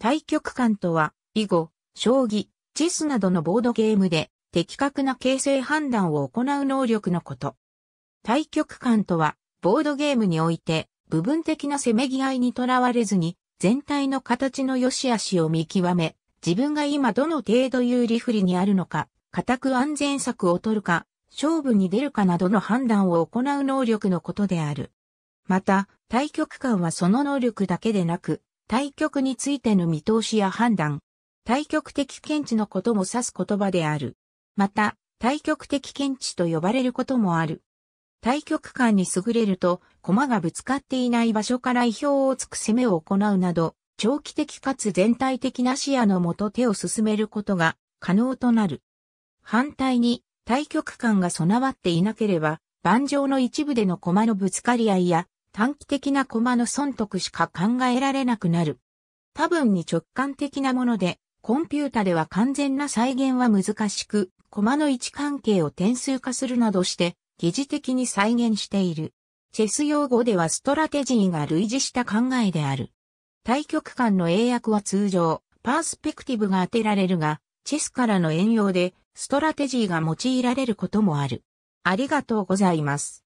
対局観とは、囲碁、将棋、チェスなどのボードゲームで的確な形勢判断を行う能力のこと。対局観とは、ボードゲームにおいて部分的なせめぎ合いにとらわれずに、全体の形の良し悪しを見極め、自分が今どの程度有利不利にあるのか、固く安全策を取るか、勝負に出るかなどの判断を行う能力のことである。また、対局観はその能力だけでなく、対局についての見通しや判断、対局的見地のことも指す言葉である。また、対局的見地と呼ばれることもある。対局間に優れると、駒がぶつかっていない場所から意表をつく攻めを行うなど、長期的かつ全体的な視野のもと手を進めることが可能となる。反対に、対局間が備わっていなければ、盤上の一部での駒のぶつかり合いや、短期的な駒の損得しか考えられなくなる。多分に直感的なもので、コンピュータでは完全な再現は難しく、駒の位置関係を点数化するなどして、疑似的に再現している。チェス用語ではストラテジーが類似した考えである。対局間の英訳は通常、パースペクティブが当てられるが、チェスからの援用で、ストラテジーが用いられることもある。ありがとうございます。